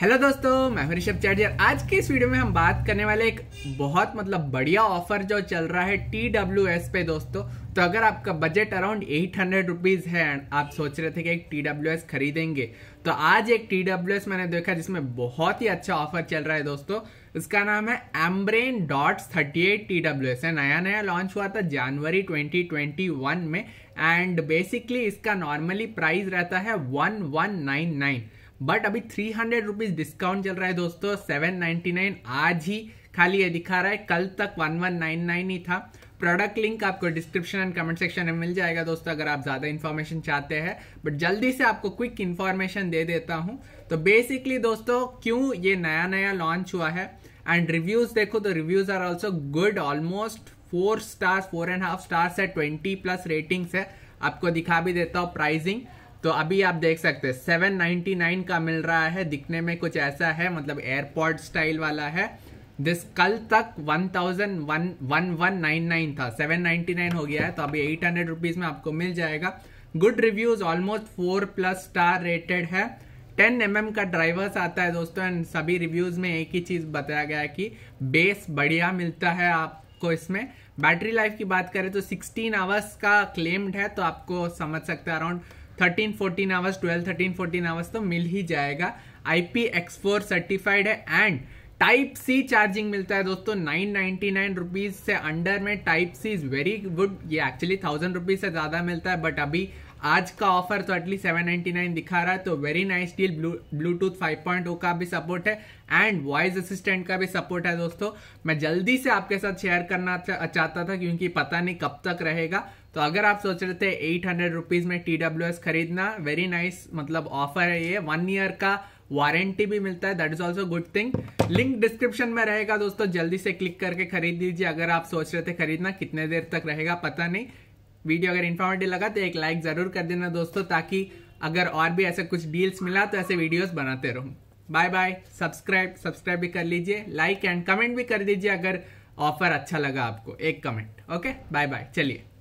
hello दोस्तों मैं हूं ऋषभ चार्जर आज के इस वीडियो में हम बात करने वाले एक बहुत मतलब बढ़िया ऑफर जो चल रहा है टी डब्ल्यू एस पे दोस्तों तो अगर आपका budget around eight hundred rupees है एंड आप सोच रहे थे कि एक टी डब्ल्यू एस खरीदेंगे तो आज एक टी डब्ल्यू एस मैंने देखा जिसमें बहुत ही अच्छा ऑफर चल रहा है दोस्तों इसका नाम है Ambrane dot thirty eight T W S है नया नया लॉन्च हुआ था जनवरी ट्वेंटी ट्वेंटी वन में एंड बेसिकली इसका नॉर्मली प्राइस रहता है one one nine nine but अभी थ्री हंड्रेड रुपीज डिस्काउंट चल रहा है दोस्तों सेवन नाइनटी नाइन आज ही खाली ये दिखा रहा है कल तक वन वन नाइन नाइन ही था प्रोडक्ट लिंक आपको डिस्क्रिप्शन एंड कमेंट सेक्शन में मिल जाएगा दोस्तों अगर आप ज़्यादा इन्फॉर्मेशन चाहते हैं बट जल्दी से आपको क्विक इन्फॉर्मेशन दे देता हूँ तो बेसिकली दोस्तों क्यों ये नया नया लॉन्च हुआ है एंड रिव्यूज़ देखो तो reviews are also good almost four stars four and half stars है ट्वेंटी प्लस रेटिंग्स है आपको दिखा भी देता हूँ प्राइसिंग तो अभी आप देख सकते हैं 799 का मिल रहा है दिखने में कुछ ऐसा है मतलब एयरपोर्ट स्टाइल वाला है दिस कल तक one thousand one one one nine nine था सेवन नाइन्टी नाइन हो गया है तो अभी एट हंड्रेड रुपीज में आपको मिल जाएगा good reviews almost four plus star rated है टेन एम mm का ड्राइवर्स आता है दोस्तों एंड सभी रिव्यूज में एक ही चीज बताया गया है कि बेस बढ़िया मिलता है आपको इसमें बैटरी लाइफ की बात करें तो सिक्सटीन आवर्स का क्लेम्ड है तो आपको समझ सकते हैं around thirteen fourteen hours twelve thirteen fourteen hours तो मिल ही जाएगा I P X four certified है एंड टाइप सी चार्जिंग मिलता है दोस्तों नाइन नाइनटी नाइन रुपीज से अंडर में type C is very good ये एक्चुअली थाउजेंड रुपीज से ज्यादा मिलता है बट अभी आज का ऑफर तो एटलीस्ट सेवन नाइनटी नाइन दिखा रहा है तो very nice deal Bluetooth five point O का भी सपोर्ट है एंड वॉइस असिस्टेंट का भी सपोर्ट है दोस्तों मैं जल्दी से आपके साथ शेयर करना चाहता था क्योंकि पता नहीं कब तक रहेगा तो अगर आप सोच रहे थे एट हंड्रेड रुपीज में टी डब्ल्यू एस खरीदना वेरी नाइस मतलब ऑफर है ये वन ईयर का वारंटी भी मिलता है that is also good thing link description में रहेगा दोस्तों जल्दी से क्लिक करके खरीद लीजिए अगर आप सोच रहे थे खरीदना कितने देर तक रहेगा पता नहीं वीडियो अगर इन्फॉर्मेटिव लगा तो एक लाइक जरूर कर देना दोस्तों ताकि अगर और भी ऐसे कुछ डील्स मिला तो ऐसे वीडियोस बनाते रहूं बाय बाय सब्सक्राइब सब्सक्राइब भी कर लीजिए लाइक एंड कमेंट भी कर दीजिए अगर ऑफर अच्छा लगा आपको एक कमेंट ओके बाय बाय चलिए